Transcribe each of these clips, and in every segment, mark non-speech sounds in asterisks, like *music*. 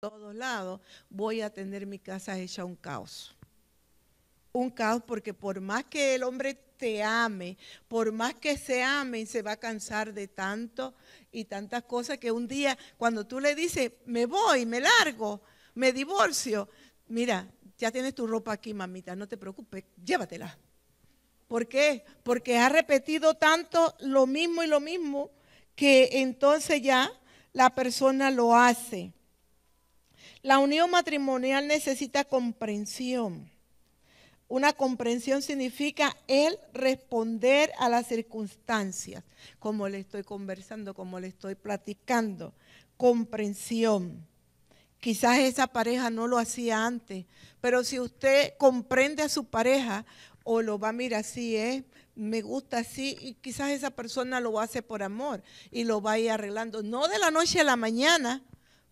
todos lados, voy a tener mi casa hecha un caos. Un caos porque por más que el hombre te ame, por más que se ame y se va a cansar de tanto y tantas cosas que un día cuando tú le dices, me voy, me largo, me divorcio, mira, ya tienes tu ropa aquí, mamita, no te preocupes, llévatela. ¿Por qué? Porque ha repetido tanto lo mismo y lo mismo que entonces ya la persona lo hace. La unión matrimonial necesita comprensión. Una comprensión significa el responder a las circunstancias, como le estoy conversando, como le estoy platicando. Comprensión. Quizás esa pareja no lo hacía antes, pero si usted comprende a su pareja o lo va a mirar así es, me gusta así, y quizás esa persona lo hace por amor y lo va a ir arreglando, no de la noche a la mañana,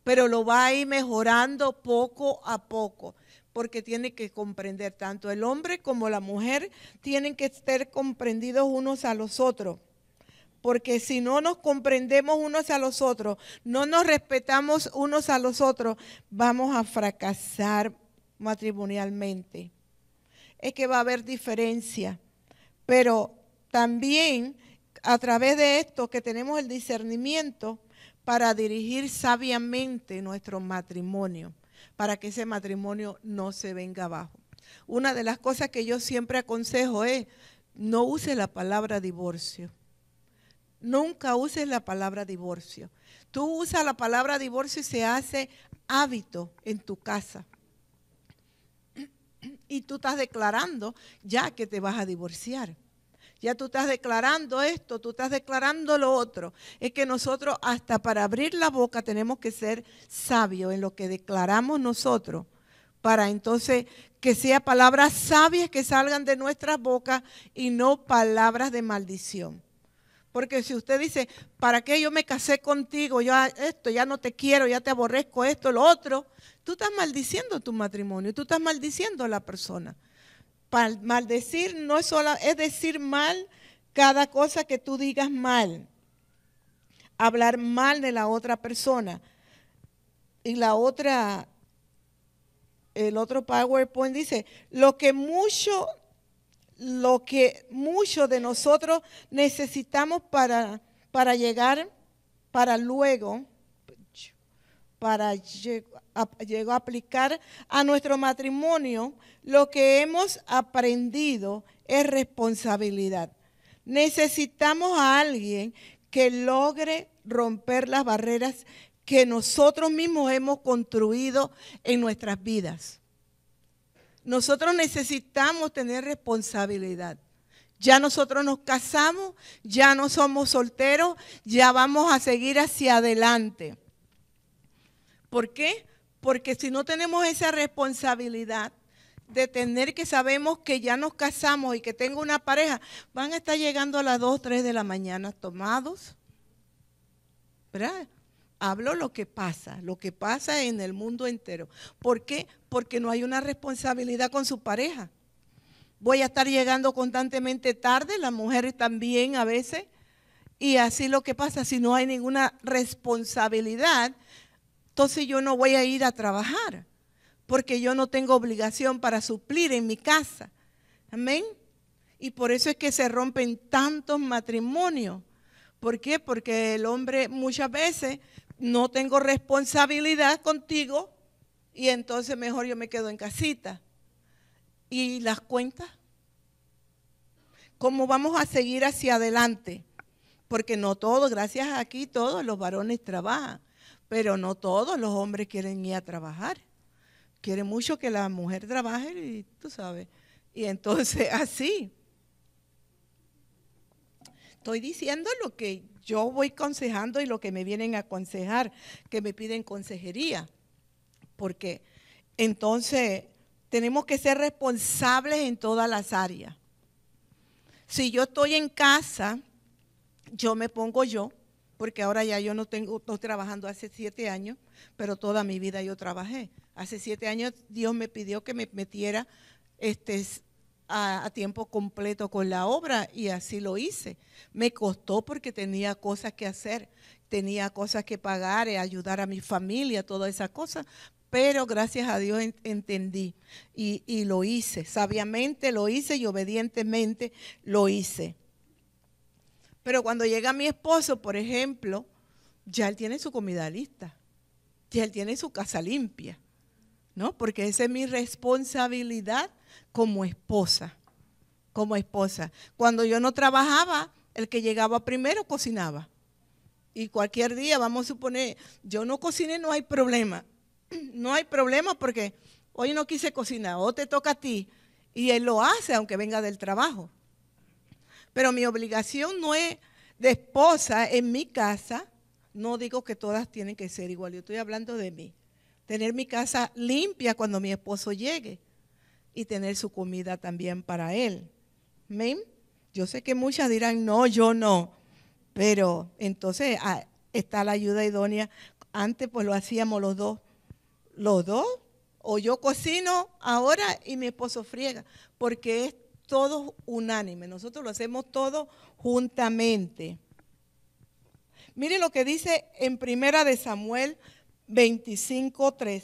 pero lo va a ir mejorando poco a poco, porque tiene que comprender tanto el hombre como la mujer, tienen que estar comprendidos unos a los otros porque si no nos comprendemos unos a los otros, no nos respetamos unos a los otros, vamos a fracasar matrimonialmente. Es que va a haber diferencia, pero también a través de esto que tenemos el discernimiento, para dirigir sabiamente nuestro matrimonio, para que ese matrimonio no se venga abajo. Una de las cosas que yo siempre aconsejo es, no uses la palabra divorcio. Nunca uses la palabra divorcio. Tú usas la palabra divorcio y se hace hábito en tu casa. *clears throat* Y tú estás declarando ya que te vas a divorciar ya tú estás declarando esto, tú estás declarando lo otro. Es que nosotros hasta para abrir la boca tenemos que ser sabios en lo que declaramos nosotros, para entonces que sea palabras sabias que salgan de nuestras bocas y no palabras de maldición. Porque si usted dice, ¿para qué yo me casé contigo? Yo ah, esto, ya no te quiero, ya te aborrezco esto, lo otro. Tú estás maldiciendo tu matrimonio, tú estás maldiciendo a la persona maldecir no es solo, es decir mal cada cosa que tú digas mal. Hablar mal de la otra persona. Y la otra, el otro PowerPoint dice, lo que mucho, lo que mucho de nosotros necesitamos para, para llegar, para luego, para llegar llegó a aplicar a nuestro matrimonio, lo que hemos aprendido es responsabilidad. Necesitamos a alguien que logre romper las barreras que nosotros mismos hemos construido en nuestras vidas. Nosotros necesitamos tener responsabilidad. Ya nosotros nos casamos, ya no somos solteros, ya vamos a seguir hacia adelante. ¿Por qué? Porque si no tenemos esa responsabilidad de tener que sabemos que ya nos casamos y que tengo una pareja, van a estar llegando a las 2, 3 de la mañana tomados. ¿Verdad? Hablo lo que pasa, lo que pasa en el mundo entero. ¿Por qué? Porque no hay una responsabilidad con su pareja. Voy a estar llegando constantemente tarde, las mujeres también a veces. Y así lo que pasa, si no hay ninguna responsabilidad entonces yo no voy a ir a trabajar, porque yo no tengo obligación para suplir en mi casa. Amén. Y por eso es que se rompen tantos matrimonios. ¿Por qué? Porque el hombre muchas veces no tengo responsabilidad contigo y entonces mejor yo me quedo en casita. ¿Y las cuentas? ¿Cómo vamos a seguir hacia adelante? Porque no todos, gracias a aquí todos los varones trabajan. Pero no todos los hombres quieren ir a trabajar. Quieren mucho que la mujer trabaje y tú sabes. Y entonces *laughs* así. Estoy diciendo lo que yo voy aconsejando y lo que me vienen a aconsejar, que me piden consejería. Porque entonces tenemos que ser responsables en todas las áreas. Si yo estoy en casa, yo me pongo yo, porque ahora ya yo no tengo, estoy trabajando hace siete años, pero toda mi vida yo trabajé. Hace siete años Dios me pidió que me metiera este, a, tiempo completo con la obra y así lo hice. Me costó porque tenía cosas que hacer, tenía cosas que pagar, eh, ayudar a mi familia, todas esas cosas, pero gracias a Dios entendí y lo hice, sabiamente lo hice y obedientemente lo hice. Pero cuando llega mi esposo, por ejemplo, ya él tiene su comida lista, ya él tiene su casa limpia, ¿no? Porque esa es mi responsabilidad como esposa, como esposa. Cuando yo no trabajaba, el que llegaba primero cocinaba. Y cualquier día, vamos a suponer, yo no cociné, no hay problema. *clears throat* No hay problema porque hoy no quise cocinar, o te toca a ti. Y él lo hace aunque venga del trabajo. Pero mi obligación no es de esposa en mi casa. No digo que todas tienen que ser igual, yo estoy hablando de mí. Tener mi casa limpia cuando mi esposo llegue y tener su comida también para él. Yo sé que muchas dirán, no, yo no. Pero entonces ah, está la ayuda idónea. Antes pues lo hacíamos los dos. Los dos. O yo cocino ahora y mi esposo friega. Porque es todos unánimes, nosotros lo hacemos todos juntamente. Miren lo que dice en Primera de Samuel 25:3.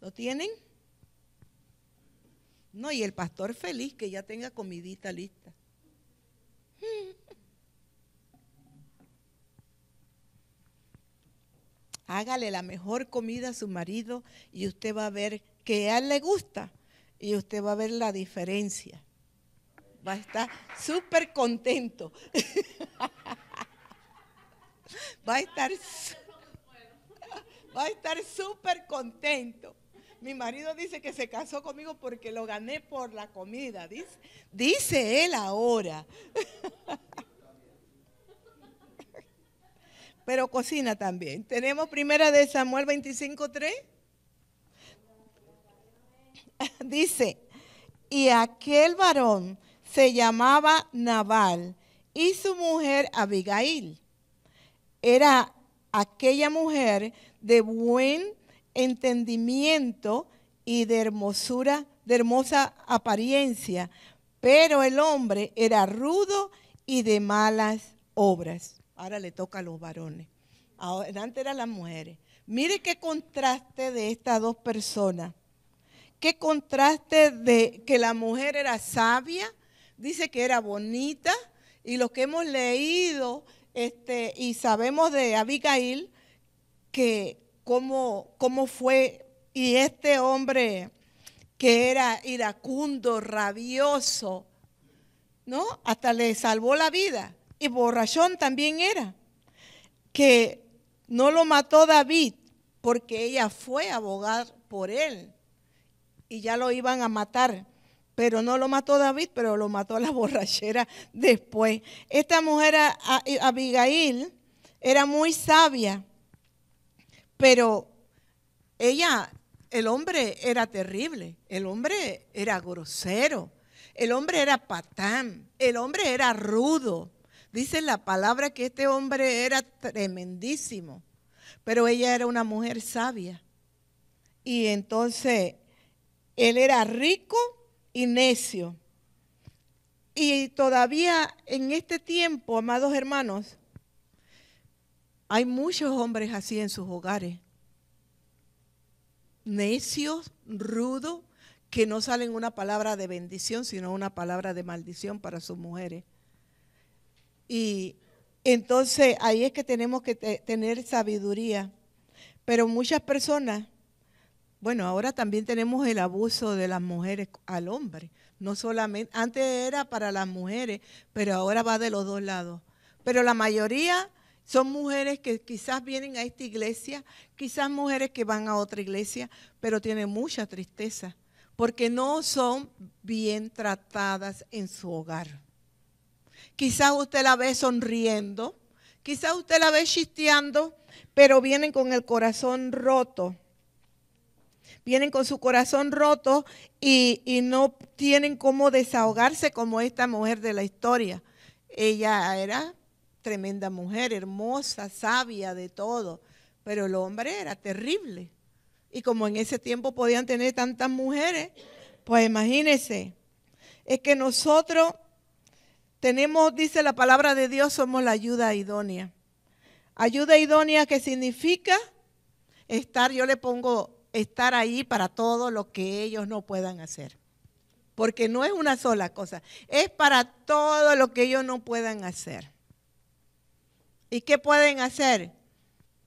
¿Lo tienen? No, y el pastor feliz que ya tenga comidita lista. hágale la mejor comida a su marido y usted va a ver que a él le gusta y usted va a ver la diferencia. Va a estar súper contento. *laughs* va a estar *laughs* va a estar súper contento. Mi marido dice que se casó conmigo porque lo gané por la comida, dice, dice él ahora. *laughs* pero cocina también. Tenemos primera de Samuel 25.3. *laughs* Dice, y aquel varón se llamaba Naval y su mujer Abigail. Era aquella mujer de buen entendimiento y de hermosura, de hermosa apariencia, pero el hombre era rudo y de malas obras ahora le toca a los varones. Ahora, antes eran las mujeres. Mire qué contraste de estas dos personas. Qué contraste de que la mujer era sabia, dice que era bonita, y lo que hemos leído este, y sabemos de Abigail, que cómo, cómo fue, y este hombre que era iracundo, rabioso, ¿no? Hasta le salvó la vida y borrachón también era, que no lo mató David porque ella fue a abogar por él y ya lo iban a matar. Pero no lo mató David, pero lo mató la *laughs* borrachera después. Esta mujer, Abigail, era muy sabia, pero ella, el hombre era terrible, el hombre era grosero, el hombre era patán, el hombre era rudo, Dice la palabra que este hombre era tremendísimo, pero ella era una mujer sabia. Y entonces él era rico y necio. Y todavía en este tiempo, amados hermanos, hay muchos hombres así en sus hogares. Necios, rudos, que no salen una palabra de bendición, sino una palabra de maldición para sus mujeres. Y entonces ahí es que tenemos que tener sabiduría. Pero muchas personas, bueno, ahora también tenemos el abuso de las mujeres al hombre. No solamente, antes era para las mujeres, pero ahora va de los dos lados. Pero la mayoría son mujeres que quizás vienen a esta iglesia, quizás mujeres que van a otra iglesia, pero tienen mucha tristeza porque no son bien tratadas en su hogar. Quizás usted la ve sonriendo, quizás usted la ve chisteando, pero vienen con el corazón roto. Vienen con su corazón roto y, no tienen cómo desahogarse como esta mujer de la historia. Ella era tremenda mujer, hermosa, sabia de todo, pero el hombre era terrible. Y como en ese tiempo podían tener tantas mujeres, pues imagínense, es que nosotros tenemos, dice la palabra de Dios, somos la ayuda idónea. Ayuda idónea que significa estar, yo le pongo, estar ahí para todo lo que ellos no puedan hacer. Porque no es una sola cosa, es para todo lo que ellos no puedan hacer. ¿Y qué pueden hacer?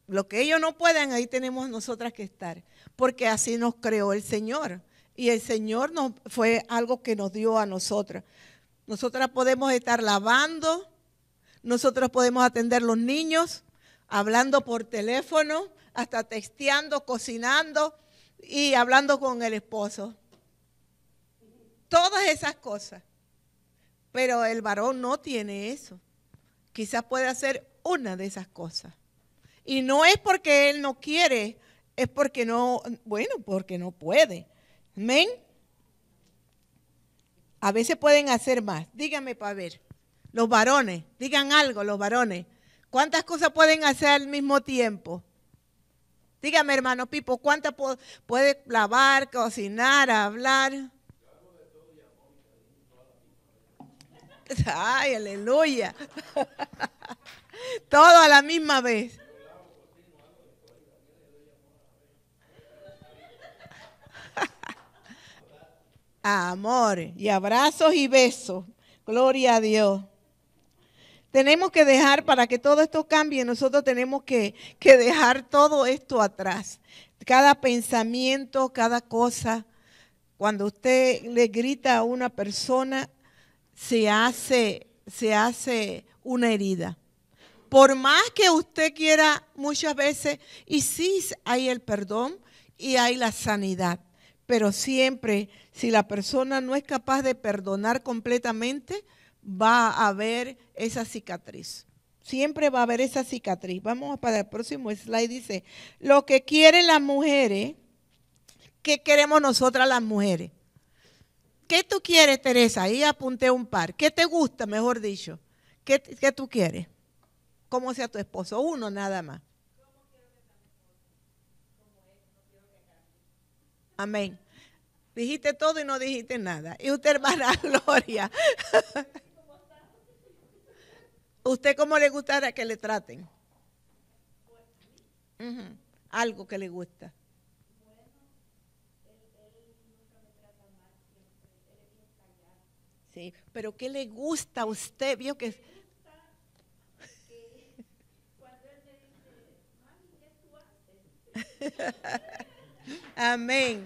Lo que ellos no puedan, ahí tenemos nosotras que estar. Porque así nos creó el Señor. Y el Señor fue algo que nos dio a nosotras. Nosotras podemos estar lavando, nosotros podemos atender los niños, hablando por teléfono, hasta texteando, cocinando y hablando con el esposo. Todas esas cosas. Pero el varón no tiene eso. Quizás puede hacer una de esas cosas. Y no es porque él no quiere, es porque no, bueno, porque no puede. Amén. A veces pueden hacer más. Dígame para ver. Los varones, digan algo los varones. ¿Cuántas cosas pueden hacer al mismo tiempo? Dígame, hermano Pipo, ¿cuántas puede lavar, cocinar, hablar? Ay, aleluya. *laughs* Todo a la misma vez. amor y abrazos y besos. Gloria a Dios. Tenemos que dejar, para que todo esto cambie, nosotros tenemos que, dejar todo esto atrás. Cada pensamiento, cada cosa. Cuando usted le grita a una persona, se hace, se hace una herida. Por más que usted quiera muchas veces, y sí hay el perdón y hay la sanidad, pero siempre si la persona no es capaz de perdonar completamente, va a haber esa cicatriz. Siempre va a haber esa cicatriz. Vamos para el próximo slide. Dice, lo que quieren las mujeres, ¿eh? ¿qué queremos nosotras las mujeres? ¿Qué tú quieres, Teresa? Ahí apunté un par. ¿Qué te gusta, mejor dicho? ¿Qué, qué tú quieres? ¿Cómo sea tu esposo? Uno nada más. Amén. Dijiste todo y no dijiste nada. Y usted, hermana *laughs* Gloria. ¿Usted cómo le gustara que le traten? Algo que le gusta. Sí, pero ¿qué le gusta a usted? Vio que... *laughs* Amén.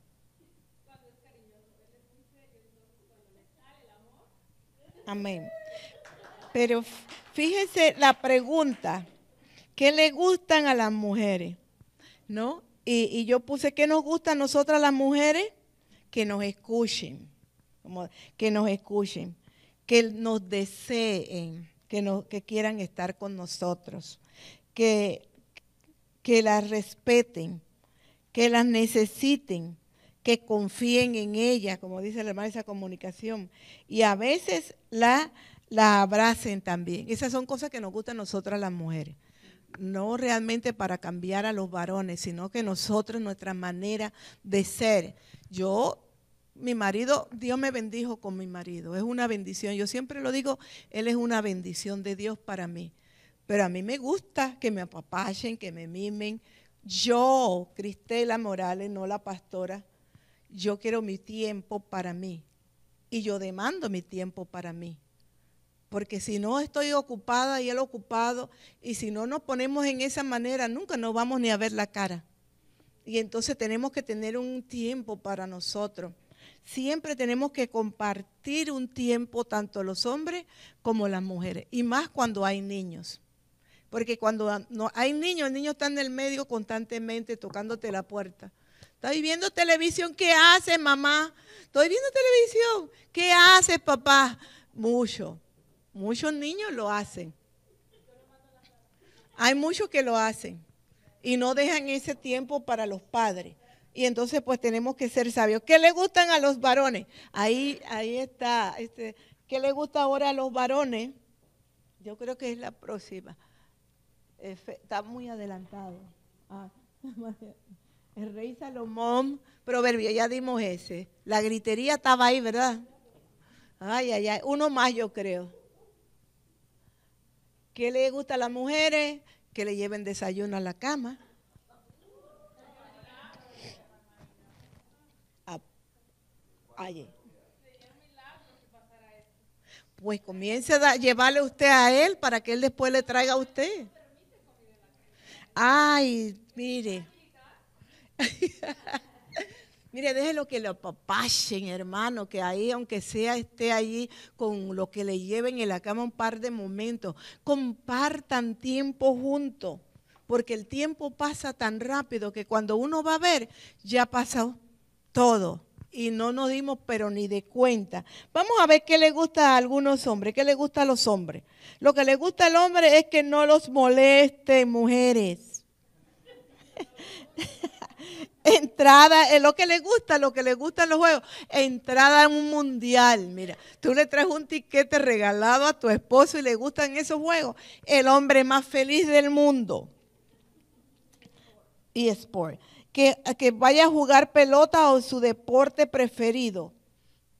Amén. Pero fíjense la pregunta, ¿qué le gustan a las mujeres? ¿No? Y, yo puse, ¿qué nos gusta a nosotras las mujeres? Que nos escuchen, que nos escuchen, que nos deseen, que, quieran estar con nosotros, que, que las respeten, que las necesiten, que confíen en ella, como dice la hermana, esa comunicación. Y a veces la, la abracen también. Esas son cosas que nos gustan a nosotras las mujeres. No realmente para cambiar a los varones, sino que nosotros, nuestra manera de ser. Yo, mi marido, Dios me bendijo con mi marido. Es una bendición. Yo siempre lo digo, él es una bendición de Dios para mí. Pero a mí me gusta que me apapachen, que me mimen. Yo, Cristela Morales, no la pastora, yo quiero mi tiempo para mí y yo demando mi tiempo para mí. Porque si no estoy ocupada y él ocupado, y si no nos ponemos en esa manera, nunca nos vamos ni a ver la cara. Y entonces tenemos que tener un tiempo para nosotros. Siempre tenemos que compartir un tiempo tanto los hombres como las mujeres, y más cuando hay niños. Porque cuando hay niños, el niño está en el medio constantemente tocándote la puerta. Estoy viendo televisión, ¿qué hace mamá? Estoy viendo televisión, ¿qué hace papá? Mucho, muchos niños lo hacen. Hay muchos que lo hacen y no dejan ese tiempo para los padres. Y entonces pues tenemos que ser sabios. ¿Qué le gustan a los varones? Ahí, ahí está. Este, ¿Qué le gusta ahora a los varones? Yo creo que es la próxima. Está muy adelantado. Ah. *laughs* El rey Salomón, proverbio, ya dimos ese. La gritería estaba ahí, ¿verdad? Ay, ay, ay. Uno más, yo creo. ¿Qué le gusta a las mujeres? Que le lleven desayuno a la cama. Ah, ay. Eh. Pues comience a llevarle usted a él para que él después le traiga a usted. Ay, mire. *laughs* Mire, déjelo que lo apapachen, hermano, que ahí, aunque sea, esté allí con lo que le lleven en la cama un par de momentos. Compartan tiempo juntos, porque el tiempo pasa tan rápido que cuando uno va a ver, ya pasa todo. Y no nos dimos, pero ni de cuenta. Vamos a ver qué le gusta a algunos hombres, qué le gusta a los hombres. Lo que le gusta al hombre es que no los moleste mujeres Entrada, es lo que le gusta, lo que le gustan los juegos. Entrada en un mundial, mira. Tú le traes un tiquete regalado a tu esposo y le gustan esos juegos. El hombre más feliz del mundo. Y sport. Que, que vaya a jugar pelota o su deporte preferido.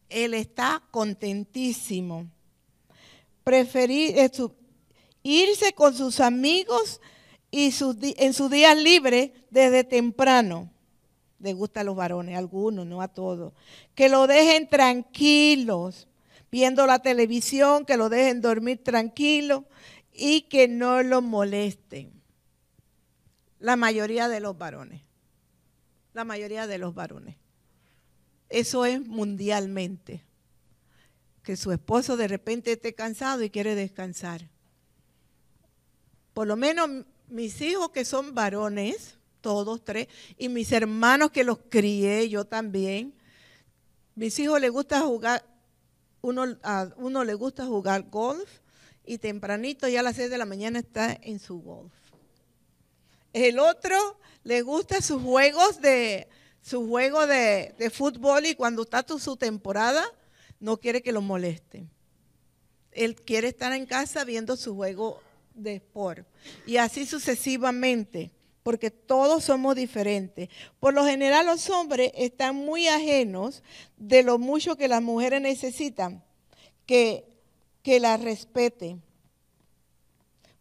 Él está contentísimo. Preferir, eh, irse con sus amigos y sus, en su día libre desde temprano le gusta a los varones, a algunos, no a todos. Que lo dejen tranquilos, viendo la televisión, que lo dejen dormir tranquilo y que no lo molesten. La mayoría de los varones. La mayoría de los varones. Eso es mundialmente. Que su esposo de repente esté cansado y quiere descansar. Por lo menos mis hijos que son varones, todos tres, y mis hermanos que los crié, yo también. Mis hijos les gusta jugar, uno, uno le gusta jugar golf y tempranito ya a las seis de la mañana está en su golf. El otro le gusta sus juegos de, su juego de, fútbol y cuando está su temporada, no quiere que lo molesten. Él quiere estar en casa viendo su juego de sport. Y así sucesivamente porque todos somos diferentes. Por lo general los hombres están muy ajenos de lo mucho que las mujeres necesitan, que, que las respeten.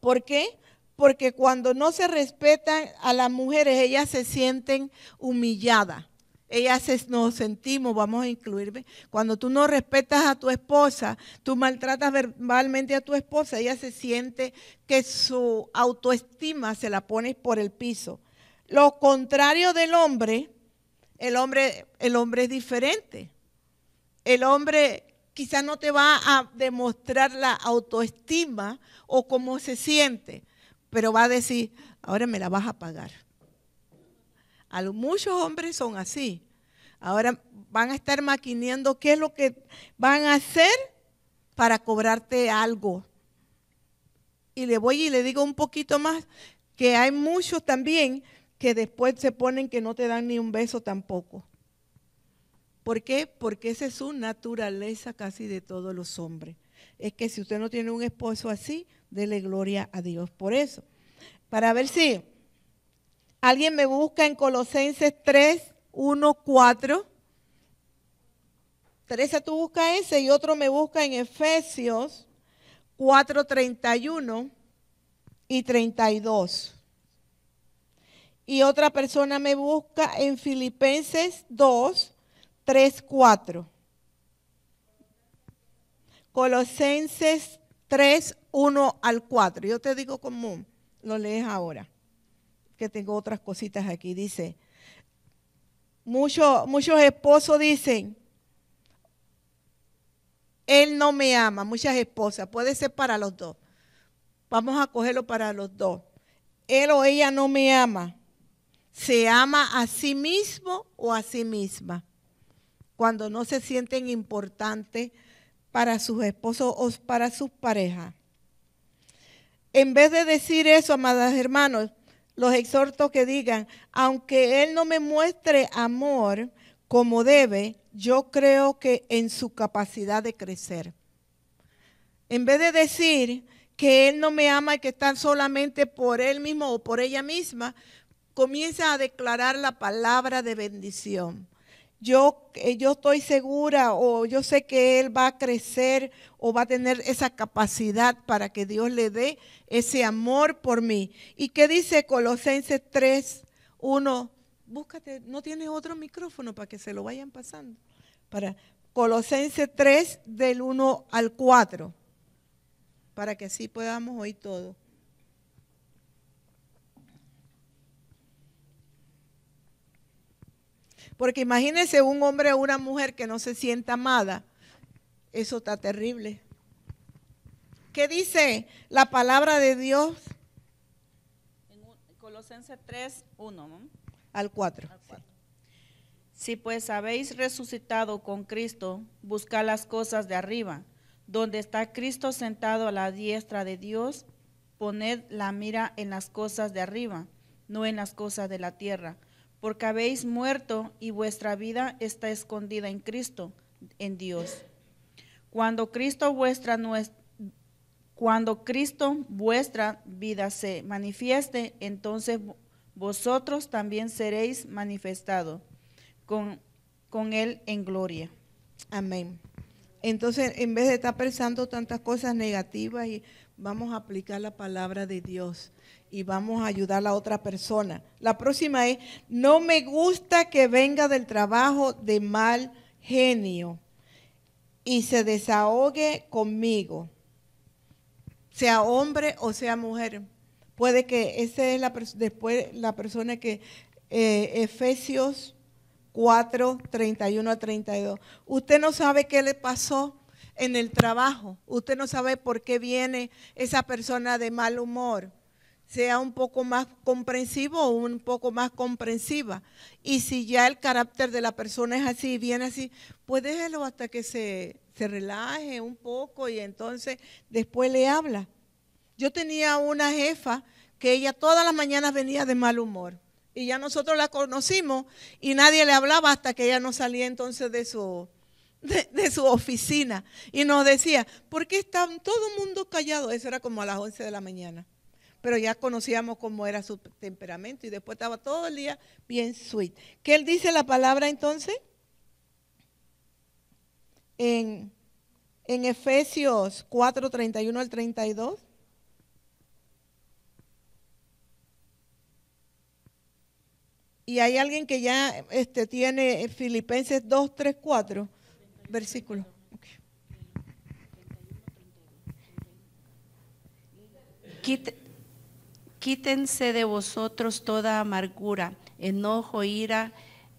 ¿Por qué? Porque cuando no se respetan a las mujeres, ellas se sienten humilladas. Ella nos sentimos, vamos a incluirme, cuando tú no respetas a tu esposa, tú maltratas verbalmente a tu esposa, ella se siente que su autoestima se la pones por el piso. Lo contrario del hombre, el hombre, el hombre es diferente. El hombre quizás no te va a demostrar la autoestima o cómo se siente, pero va a decir, ahora me la vas a pagar muchos hombres son así. Ahora van a estar maquineando qué es lo que van a hacer para cobrarte algo. Y le voy y le digo un poquito más que hay muchos también que después se ponen que no te dan ni un beso tampoco. ¿Por qué? Porque esa es su naturaleza casi de todos los hombres. Es que si usted no tiene un esposo así, dele gloria a Dios por eso. Para ver si Alguien me busca en Colosenses 3, 1, 4. Teresa, tú busca ese y otro me busca en Efesios 4, 31 y 32. Y otra persona me busca en Filipenses 2, 3, 4. Colosenses 3, 1 al 4. Yo te digo común, lo lees ahora que tengo otras cositas aquí. Dice, muchos, muchos esposos dicen, él no me ama, muchas esposas, puede ser para los dos. Vamos a cogerlo para los dos. Él o ella no me ama. Se ama a sí mismo o a sí misma. Cuando no se sienten importantes para sus esposos o para sus parejas. En vez de decir eso, amadas hermanos, los exhorto que digan, aunque Él no me muestre amor como debe, yo creo que en su capacidad de crecer. En vez de decir que Él no me ama y que está solamente por Él mismo o por ella misma, comienza a declarar la palabra de bendición yo, eh, yo estoy segura o yo sé que él va a crecer o va a tener esa capacidad para que Dios le dé ese amor por mí. ¿Y qué dice Colosenses 3, 1? Búscate, no tienes otro micrófono para que se lo vayan pasando. Para Colosenses 3 del 1 al 4, para que así podamos oír todo. Porque imagínense un hombre o una mujer que no se sienta amada. Eso está terrible. ¿Qué dice la palabra de Dios? En Colosenses 3, 1. Al 4. Si pues habéis resucitado con Cristo, buscad las cosas de arriba, donde está Cristo sentado a la diestra de Dios, poned la mira en las cosas de arriba, no en las cosas de la tierra porque habéis muerto y vuestra vida está escondida en Cristo, en Dios. Cuando Cristo vuestra, cuando Cristo vuestra vida se manifieste, entonces vosotros también seréis manifestados con, con Él en gloria. Amén. Entonces, en vez de estar pensando tantas cosas negativas y vamos a aplicar la palabra de Dios y vamos a ayudar a la otra persona. La próxima es, no me gusta que venga del trabajo de mal genio y se desahogue conmigo, sea hombre o sea mujer. Puede que esa es la después la persona que eh, Efesios 4, 31 a 32. Usted no sabe qué le pasó en el trabajo. Usted no sabe por qué viene esa persona de mal humor. Sea un poco más comprensivo o un poco más comprensiva. Y si ya el carácter de la persona es así, viene así, pues déjelo hasta que se, se relaje un poco y entonces después le habla. Yo tenía una jefa que ella todas las mañanas venía de mal humor. Y ya nosotros la conocimos y nadie le hablaba hasta que ella no salía entonces de su, de, su oficina y nos decía, ¿por qué está todo el mundo callado? Eso era como a las 11 de la mañana. Pero ya conocíamos cómo era su temperamento y después estaba todo el día bien sweet. ¿Qué él dice la palabra entonces? En, Efesios 4, 31 al 32. Y hay alguien que ya este, tiene Filipenses 2, 3, 4 versículo. quítense de vosotros toda amargura, enojo, ira,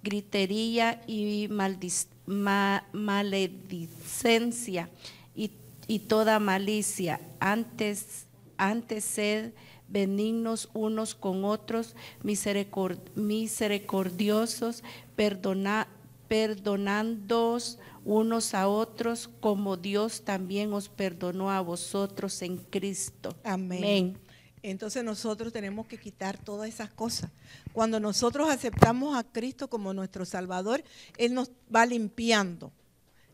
gritería y maledicencia y, toda malicia. Antes, antes sed benignos unos con otros, misericordiosos, perdona, perdonándoos unos a otros como Dios también os perdonó a vosotros en Cristo. Amén. Entonces nosotros tenemos que quitar todas esas cosas. Cuando nosotros aceptamos a Cristo como nuestro Salvador, Él nos va limpiando.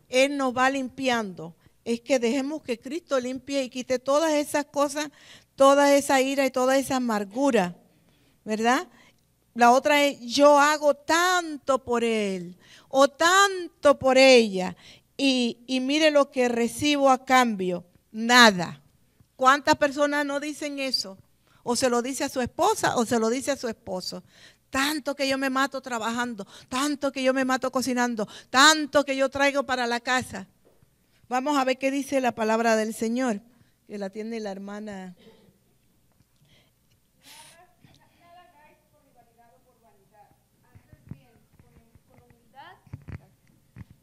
Él nos va limpiando. Es que dejemos que Cristo limpie y quite todas esas cosas, toda esa ira y toda esa amargura, ¿verdad? La otra es, yo hago tanto por Él, o tanto por ella y, y mire lo que recibo a cambio, nada. ¿Cuántas personas no dicen eso? O se lo dice a su esposa o se lo dice a su esposo. Tanto que yo me mato trabajando, tanto que yo me mato cocinando, tanto que yo traigo para la casa. Vamos a ver qué dice la palabra del Señor, que la tiene la hermana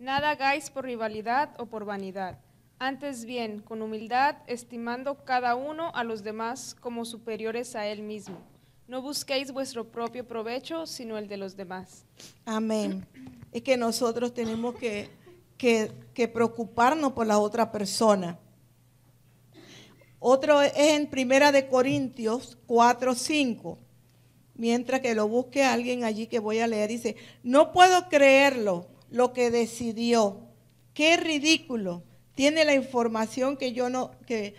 Nada hagáis por rivalidad o por vanidad, antes bien, con humildad, estimando cada uno a los demás como superiores a él mismo. No busquéis vuestro propio provecho, sino el de los demás. Amén. Es que nosotros tenemos que, que, preocuparnos por la otra persona. Otro es en Primera de Corintios 4, 5. Mientras que lo busque alguien allí que voy a leer, dice, no puedo creerlo lo que decidió. Qué ridículo. Tiene la información que yo no, que,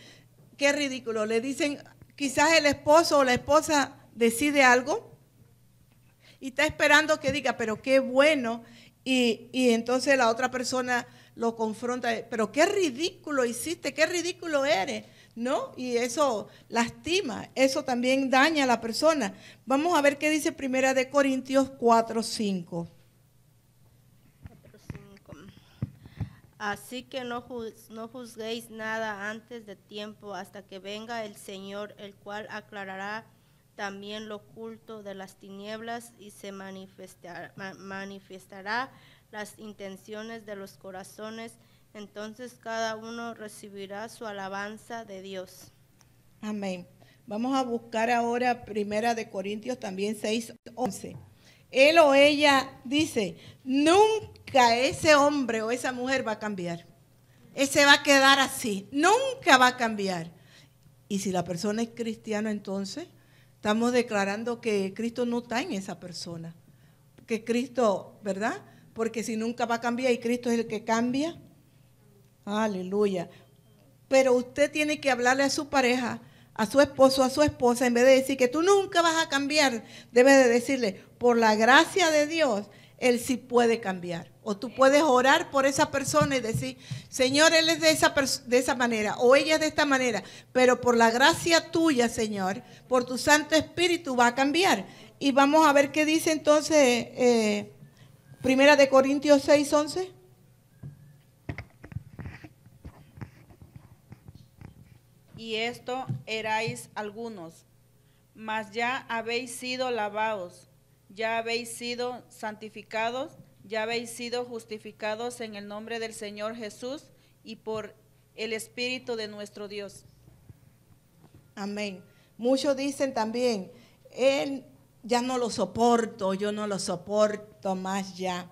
qué ridículo. Le dicen, quizás el esposo o la esposa decide algo y está esperando que diga, pero qué bueno. Y, entonces la otra persona lo confronta, pero qué ridículo hiciste, qué ridículo eres. ¿no? Y eso lastima, eso también daña a la persona. Vamos a ver qué dice Primera de Corintios 4, 5. Así que no, juzguéis nada antes de tiempo hasta que venga el Señor, el cual aclarará también lo oculto de las tinieblas y se manifestará las intenciones de los corazones. Entonces cada uno recibirá su alabanza de Dios. Amén. Vamos a buscar ahora Primera de Corintios también 6, 11. Él o ella dice, nunca ese hombre o esa mujer va a cambiar. Ese va a quedar así, nunca va a cambiar. Y si la persona es cristiana, entonces estamos declarando que Cristo no está en esa persona. Que Cristo, ¿verdad? Porque si nunca va a cambiar y Cristo es el que cambia. Aleluya. Pero usted tiene que hablarle a su pareja, a su esposo, a su esposa, en vez de decir que tú nunca vas a cambiar, debe de decirle, por la gracia de Dios, él sí puede cambiar. O tú puedes orar por esa persona y decir, Señor, Él es de esa, de esa manera o ella es de esta manera, pero por la gracia tuya, Señor, por tu Santo Espíritu va a cambiar. Y vamos a ver qué dice entonces eh, Primera de Corintios 6, 11. Y esto erais algunos, mas ya habéis sido lavados, ya habéis sido santificados ya habéis sido justificados en el nombre del Señor Jesús y por el Espíritu de nuestro Dios. Amén. Muchos dicen también, Él ya no lo soporto, yo no lo soporto más ya.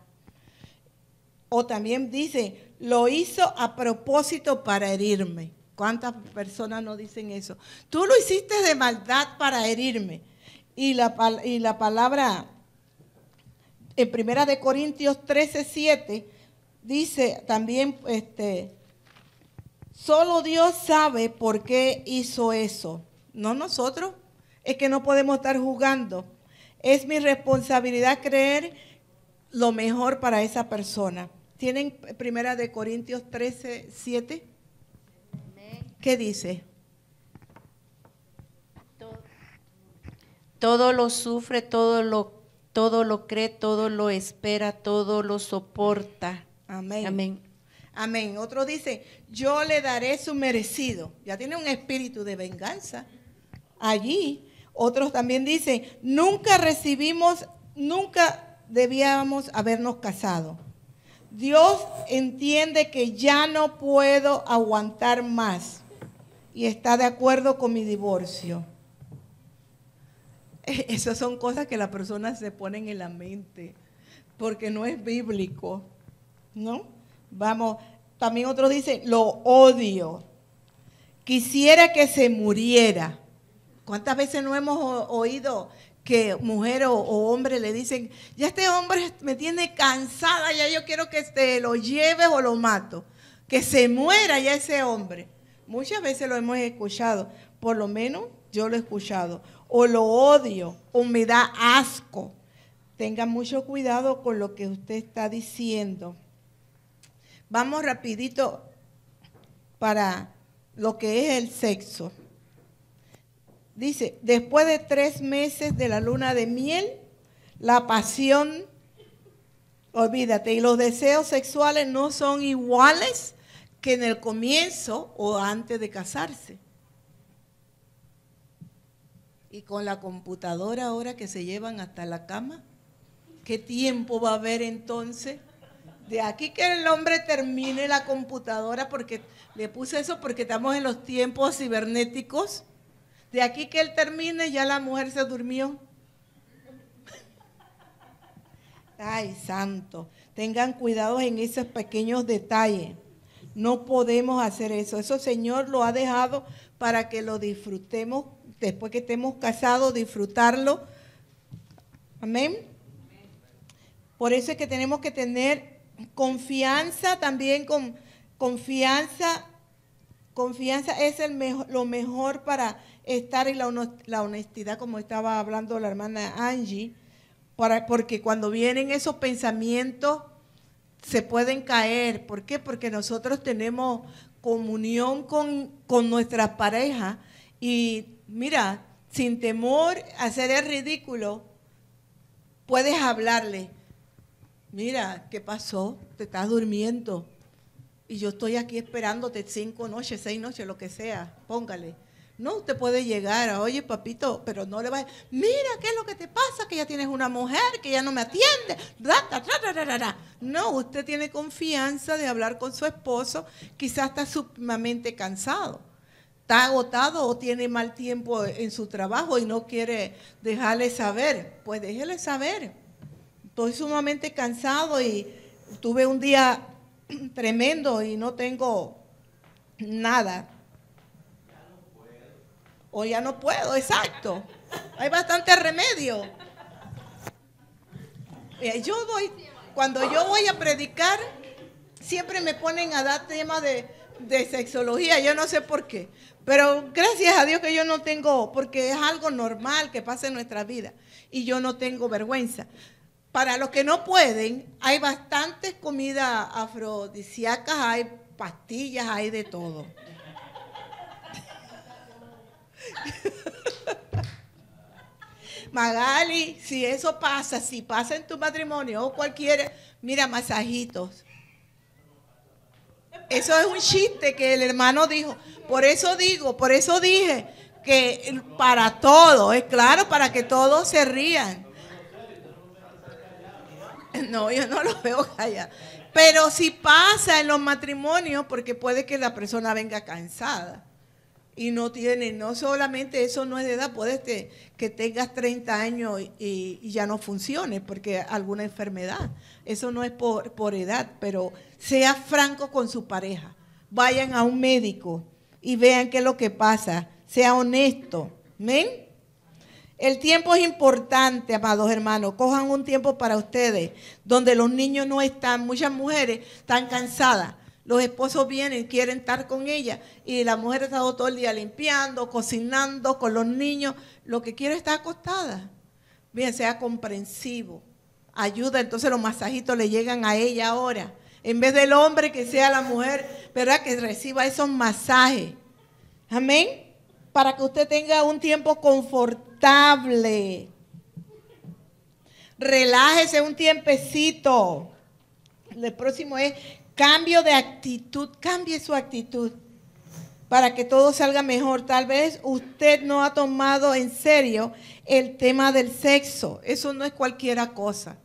O también dice, lo hizo a propósito para herirme. ¿Cuántas personas no dicen eso? Tú lo hiciste de maldad para herirme. Y la, y la palabra en Primera de Corintios 13, 7, dice también, este, solo Dios sabe por qué hizo eso, no nosotros, es que no podemos estar jugando. Es mi responsabilidad creer lo mejor para esa persona. ¿Tienen Primera de Corintios 13, 7? ¿Qué dice? Todo lo sufre, todo lo todo lo cree, todo lo espera, todo lo soporta. Amén. Amén. Amén. Otro dice, yo le daré su merecido. Ya tiene un espíritu de venganza allí. Otros también dicen, nunca recibimos, nunca debíamos habernos casado. Dios entiende que ya no puedo aguantar más y está de acuerdo con mi divorcio. *laughs* Esas son cosas que las personas se ponen en la mente, porque no es bíblico, ¿no? Vamos, también otros dicen, lo odio, quisiera que se muriera. ¿Cuántas veces no hemos oído que mujer o, hombre le dicen, ya este hombre me tiene cansada, ya yo quiero que se este, lo lleve o lo mato, que se muera ya ese hombre? Muchas veces lo hemos escuchado, por lo menos yo lo he escuchado o lo odio o me da asco. Tenga mucho cuidado con lo que usted está diciendo. Vamos rapidito para lo que es el sexo. Dice, después de tres meses de la luna de miel, la pasión, olvídate, y los deseos sexuales no son iguales que en el comienzo o antes de casarse. Y con la computadora ahora que se llevan hasta la cama, ¿qué tiempo va a haber entonces? De aquí que el hombre termine la computadora, porque le puse eso porque estamos en los tiempos cibernéticos. De aquí que él termine, ya la mujer se durmió. Ay, santo. Tengan cuidado en esos pequeños detalles. No podemos hacer eso. Eso, Señor, lo ha dejado para que lo disfrutemos después que estemos casados, disfrutarlo. Amén. Por eso es que tenemos que tener confianza también con confianza. Confianza es lo mejor para estar en la, honestidad, como estaba hablando la hermana Angie, para, porque cuando vienen esos pensamientos se pueden caer. ¿Por qué? Porque nosotros tenemos comunión con, con nuestra pareja y mira, sin temor a hacer el ridículo, puedes hablarle. Mira, ¿qué pasó? Te estás durmiendo. Y yo estoy aquí esperándote cinco noches, seis noches, lo que sea. Póngale. No, usted puede llegar, a, oye papito, pero no le vaya, mira, ¿qué es lo que te pasa? Que ya tienes una mujer, que ya no me atiende. No, usted tiene confianza de hablar con su esposo, quizás está sumamente cansado está agotado o tiene mal tiempo en su trabajo y no quiere dejarle saber, pues déjele saber. Estoy sumamente cansado y tuve un día *clears throat* tremendo y no tengo nada. Ya O ya no puedo, exacto. Hay bastante remedio. Eh, yo voy, cuando yo voy a predicar, siempre me ponen a dar tema de, de sexología, yo no sé por qué. Pero gracias a Dios que yo no tengo, porque es algo normal que pasa en nuestra vida y yo no tengo vergüenza. Para los que no pueden, hay bastantes comidas afrodisíacas, hay pastillas, hay de todo. Magali, si eso pasa, si pasa en tu matrimonio o cualquiera, mira, masajitos. Eso es un chiste que el hermano dijo. Por eso digo, por eso dije que para todo, es claro, para que todos se rían. No, yo no lo veo callado. Pero si pasa en los matrimonios, porque puede que la persona venga cansada y no tiene, no solamente eso no es de edad, puede que tengas 30 años y, y ya no funcione porque alguna enfermedad eso no es por, edad, pero sea franco con su pareja. Vayan a un médico y vean qué es lo que pasa. Sea honesto. El tiempo es importante, amados hermanos. Cojan un tiempo para ustedes, donde los niños no están. Muchas mujeres están cansadas. Los esposos vienen, quieren estar con ella y la mujer ha estado todo el día limpiando, cocinando con los niños. Lo que quiere es estar acostada. Bien, sea comprensivo ayuda, entonces los masajitos le llegan a ella ahora. En vez del hombre, que sea la mujer, ¿verdad? Que reciba esos masajes. Amén. Para que usted tenga un tiempo confortable. Relájese un tiempecito. El próximo es cambio de actitud. Cambie su actitud para que todo salga mejor. Tal vez usted no ha tomado en serio el tema del sexo. Eso no es cualquiera cosa.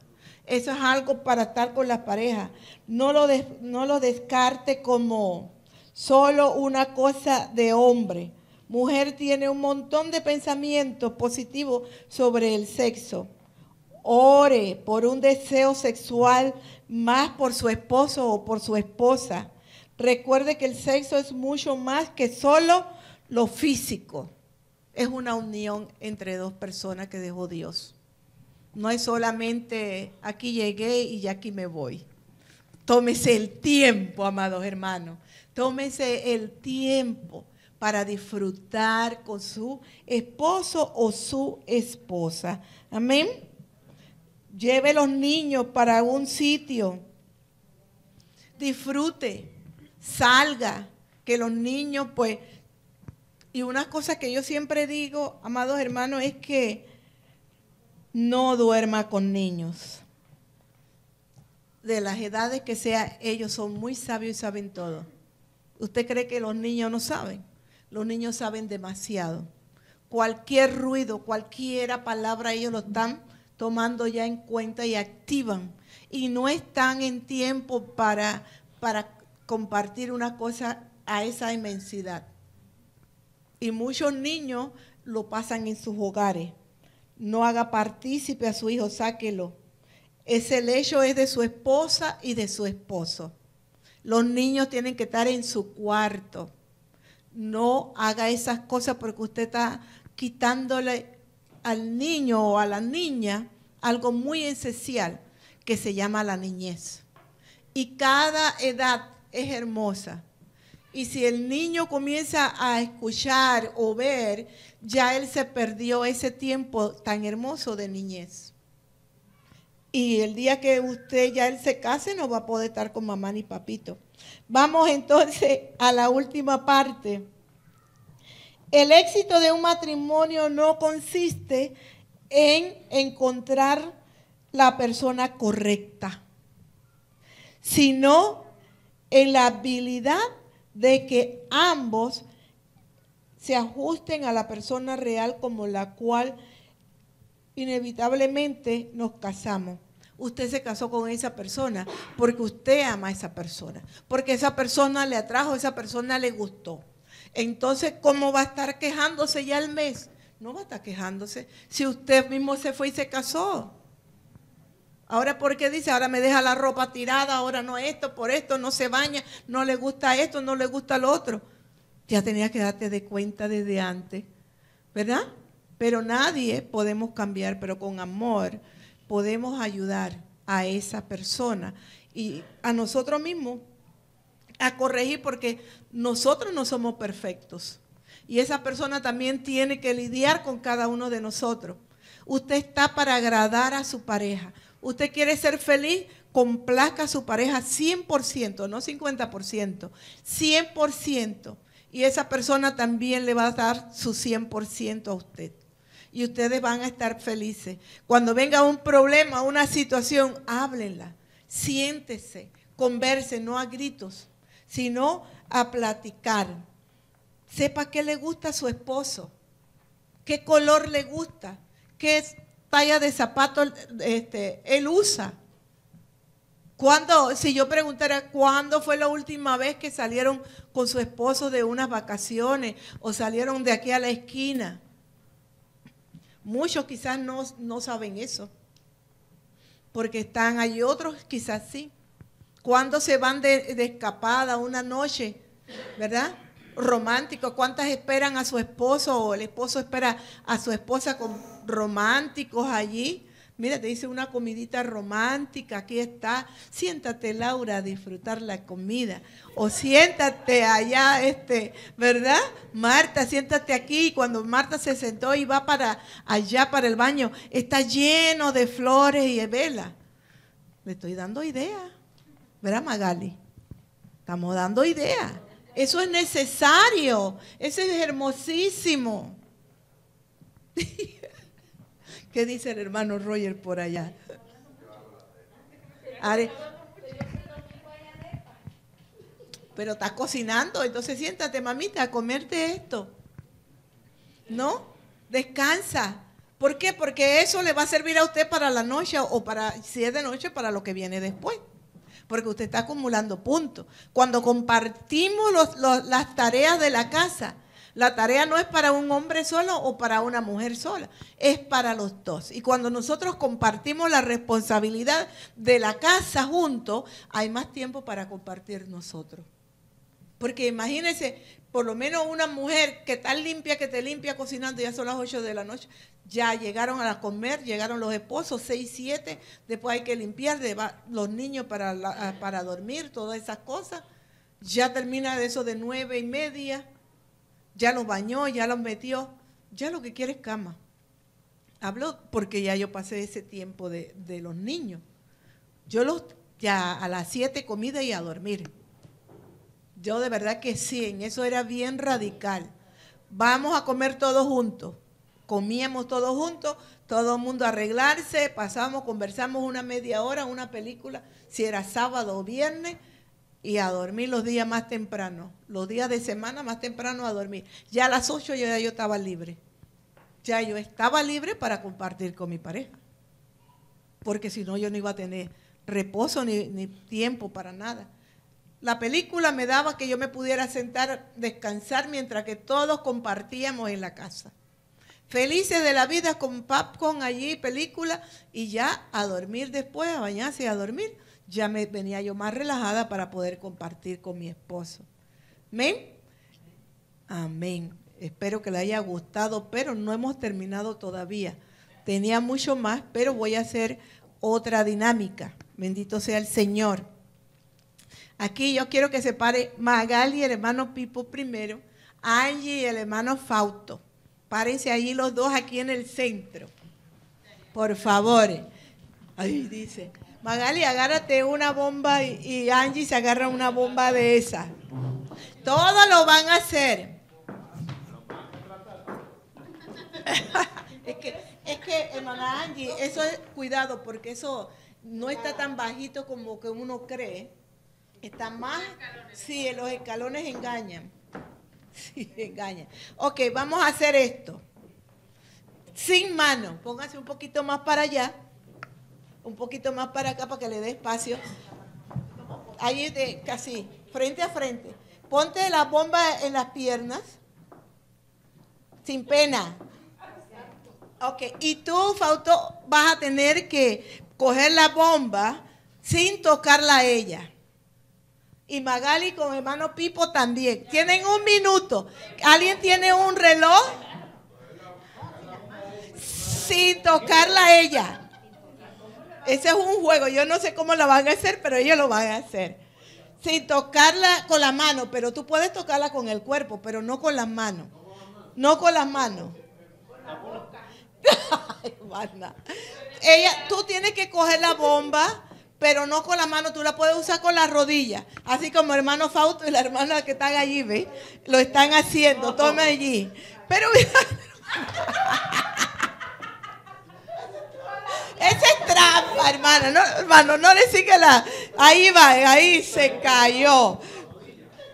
Eso es algo para estar con las parejas. No lo, no lo descarte como solo una cosa de hombre. Mujer tiene un montón de pensamientos positivos sobre el sexo. Ore por un deseo sexual más por su esposo o por su esposa. Recuerde que el sexo es mucho más que solo lo físico. Es una unión entre dos personas que dejó Dios. No es solamente aquí llegué y ya aquí me voy. Tómese el tiempo, amados hermanos. Tómese el tiempo para disfrutar con su esposo o su esposa. Amén. Lleve los niños para un sitio. Disfrute. Salga. Que los niños, pues. Y una cosa que yo siempre digo, amados hermanos, es que no duerma con niños. De las edades que sea, ellos son muy sabios y saben todo. ¿Usted cree que los niños no saben? Los niños saben demasiado. Cualquier ruido, cualquiera palabra, ellos lo están tomando ya en cuenta y activan. Y no están en tiempo para, para compartir una cosa a esa inmensidad. Y muchos niños lo pasan en sus hogares no haga partícipe a su hijo, sáquelo. Ese lecho es de su esposa y de su esposo. Los niños tienen que estar en su cuarto. No haga esas cosas porque usted está quitándole al niño o a la niña algo muy esencial que se llama la niñez. Y cada edad es hermosa. Y si el niño comienza a escuchar o ver, ya él se perdió ese tiempo tan hermoso de niñez. Y el día que usted ya él se case no va a poder estar con mamá ni papito. Vamos entonces a la última parte. El éxito de un matrimonio no consiste en encontrar la persona correcta, sino en la habilidad de que ambos se ajusten a la persona real como la cual inevitablemente nos casamos. Usted se casó con esa persona porque usted ama a esa persona, porque esa persona le atrajo, esa persona le gustó. Entonces, ¿cómo va a estar quejándose ya el mes? No va a estar quejándose si usted mismo se fue y se casó. Ahora, ¿por qué dice? Ahora me deja la ropa tirada, ahora no esto, por esto, no se baña, no le gusta esto, no le gusta lo otro. Ya tenías que darte de cuenta desde antes, ¿verdad? Pero nadie podemos cambiar, pero con amor podemos ayudar a esa persona y a nosotros mismos a corregir porque nosotros no somos perfectos. Y esa persona también tiene que lidiar con cada uno de nosotros. Usted está para agradar a su pareja. Usted quiere ser feliz, complazca a su pareja 100%, no 50%, 100%. Y esa persona también le va a dar su 100% a usted. Y ustedes van a estar felices. Cuando venga un problema, una situación, háblenla, siéntese, converse, no a gritos, sino a platicar. Sepa qué le gusta a su esposo, qué color le gusta, qué talla de zapato este, él usa. Cuando, si yo preguntara cuándo fue la última vez que salieron con su esposo de unas vacaciones o salieron de aquí a la esquina, muchos quizás no, no saben eso, porque están, hay otros quizás sí. Cuando se van de escapada una noche, ¿verdad? Romántico, ¿cuántas esperan a su esposo o el esposo espera a su esposa con románticos allí. Mira, te hice una comidita romántica, aquí está. Siéntate, Laura, a disfrutar la comida. O siéntate allá, este, ¿verdad? Marta, siéntate aquí. cuando Marta se sentó y va para allá, para el baño, está lleno de flores y de velas. Le estoy dando idea ¿Verdad, Magali? Estamos dando idea Eso es necesario. Eso es hermosísimo. *laughs* ¿Qué dice el hermano Roger por allá? Pero estás cocinando, entonces siéntate, mamita, a comerte esto. ¿No? Descansa. ¿Por qué? Porque eso le va a servir a usted para la noche o para, si es de noche, para lo que viene después. Porque usted está acumulando puntos. Cuando compartimos las tareas de la casa, la tarea no es para un hombre solo o para una mujer sola, es para los dos. Y cuando nosotros compartimos la responsabilidad de la casa juntos, hay más tiempo para compartir nosotros. Porque imagínense, por lo menos una mujer que está limpia, que te limpia cocinando, ya son las 8 de la noche, ya llegaron a comer, llegaron los esposos, 6, 7, después hay que limpiar los niños para, para dormir, todas esas cosas. Ya termina eso de nueve y media ya los bañó, ya los metió, ya lo que quiere es cama. Hablo porque ya yo pasé ese tiempo de, los niños. Yo los, ya a las 7 comida y a dormir. Yo de verdad que sí, en eso era bien radical. Vamos a comer todos juntos. Comíamos todos juntos, todo el mundo arreglarse, pasamos, conversamos una media hora, una película, si era sábado o viernes, y a dormir los días más temprano, los días de semana más temprano a dormir. Ya a las 8 ya yo estaba libre. Ya yo estaba libre para compartir con mi pareja. Porque si no, yo no iba a tener reposo ni, ni tiempo para nada. La película me daba que yo me pudiera sentar, descansar mientras que todos compartíamos en la casa. Felices de la vida con popcorn allí, película, y ya a dormir después, a bañarse y a dormir ya me venía yo más relajada para poder compartir con mi esposo. Amén. Amén. Espero que le haya gustado, pero no hemos terminado todavía. Tenía mucho más, pero voy a hacer otra dinámica. Bendito sea el Señor. Aquí yo quiero que se pare Magali, y el hermano Pipo primero, Angie y el hermano Fausto. Párense allí los dos aquí en el centro. Por favor. Ahí dice. Magali, agárrate una bomba y, Angie se agarra una bomba de esa. Todo lo van a hacer. es que, hermana eh, Angie, eso es cuidado porque eso no está tan bajito como que uno cree. Está más. Sí, los escalones engañan. Sí, engañan. Ok, vamos a hacer esto. Sin mano. Póngase un poquito más para allá un poquito más para acá para que le dé espacio. Ahí de, casi, frente a frente. Ponte la bomba en las piernas, sin pena. Ok, y tú, Fausto, vas a tener que coger la bomba sin tocarla a ella. Y Magali con hermano Pipo también. Tienen un minuto. ¿Alguien tiene un reloj? Sin tocarla a ella. Ese es un juego. Yo no sé cómo lo van a hacer, pero ellos lo van a hacer. Sin tocarla con la mano, pero tú puedes tocarla con el cuerpo, pero no con las manos. No con las manos. *laughs* Ay, Ella, tú tienes que coger la bomba, pero no con la mano, tú la puedes usar con la rodillas. Así como hermano Fausto y la hermana que están allí, ¿ves? Lo están haciendo, toma allí. Pero mira. *laughs* Esa es trampa, hermano, hermano, no le sigue la. Ahí va, ahí se cayó.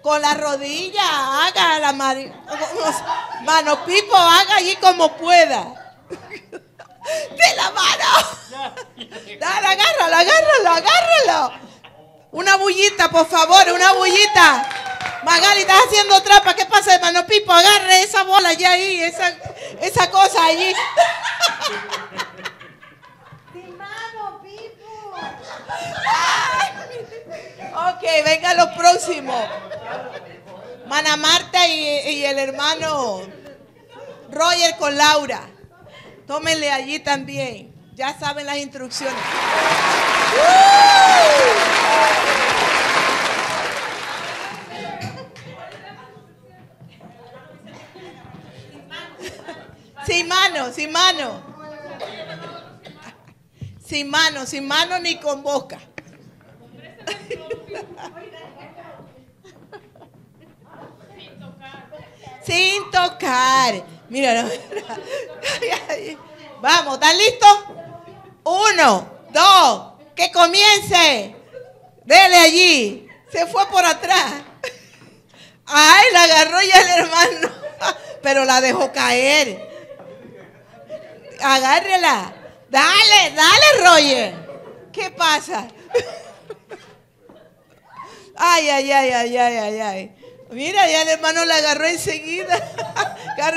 Con la rodilla, haga la Mano Pipo, haga allí como pueda. ¡De la mano! Dale, agárralo, agárralo, agárralo. Una bullita, por favor, una bullita. Magali, estás haciendo trampa. ¿Qué pasa, hermano Pipo? Agarre esa bola allá ahí, esa, esa cosa allí. que venga lo próximo. Mana Marta y, y el hermano Roger con Laura. Tómenle allí también. Ya saben las instrucciones. ¡Uh! Sin mano, sin mano. Sin mano, sin mano ni con boca. Sin tocar. Mira, Vamos, ¿están listos? Uno, dos, que comience. Dele allí. Se fue por atrás. Ay, la agarró ya el hermano, pero la dejó caer. Agárrela. Dale, dale, Roger. ¿Qué pasa? Ay, ay, ay, ay, ay, ay, ay. Mira, ya el hermano la agarró enseguida.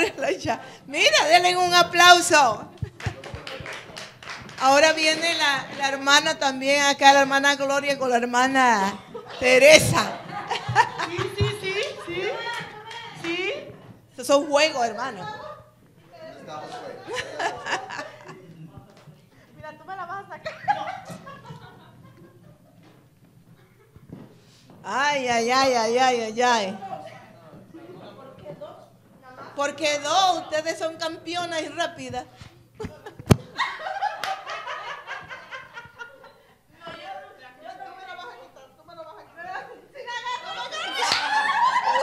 *laughs* Mira, denle un aplauso. Ahora viene la, hermana también, acá la hermana Gloria con la hermana Teresa. Sí, sí, sí, sí. Sí. Esos son juegos, hermano. *laughs* Mira, tú me la vas a *laughs* Ay, ay, ay, ay, ay, ay, ay. Porque dos, ustedes son campeonas y rápidas.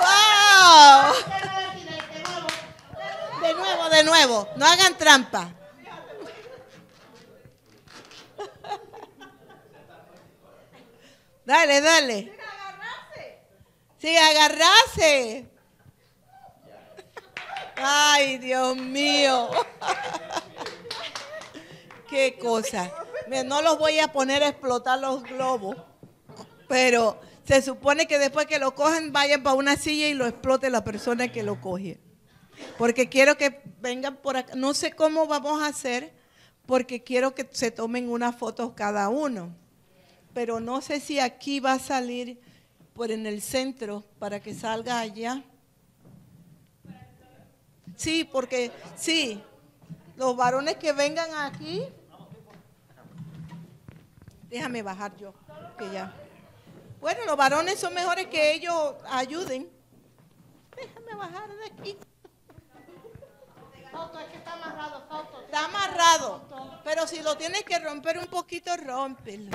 ¡Wow! De nuevo, de nuevo. No hagan trampa. Dale, dale. ¡Sí, agarrase. Ay, Dios mío. Qué cosa. No los voy a poner a explotar los globos, pero se supone que después que lo cogen vayan para una silla y lo explote la persona que lo coge. Porque quiero que vengan por acá. No sé cómo vamos a hacer, porque quiero que se tomen unas fotos cada uno. Pero no sé si aquí va a salir por en el centro para que salga allá. Sí, porque sí, los varones que vengan aquí, déjame bajar yo, que ya. Bueno, los varones son mejores que ellos ayuden. Déjame bajar de aquí. Foto, es que está amarrado, foto. Está amarrado, pero si lo tienes que romper un poquito, rómpelo.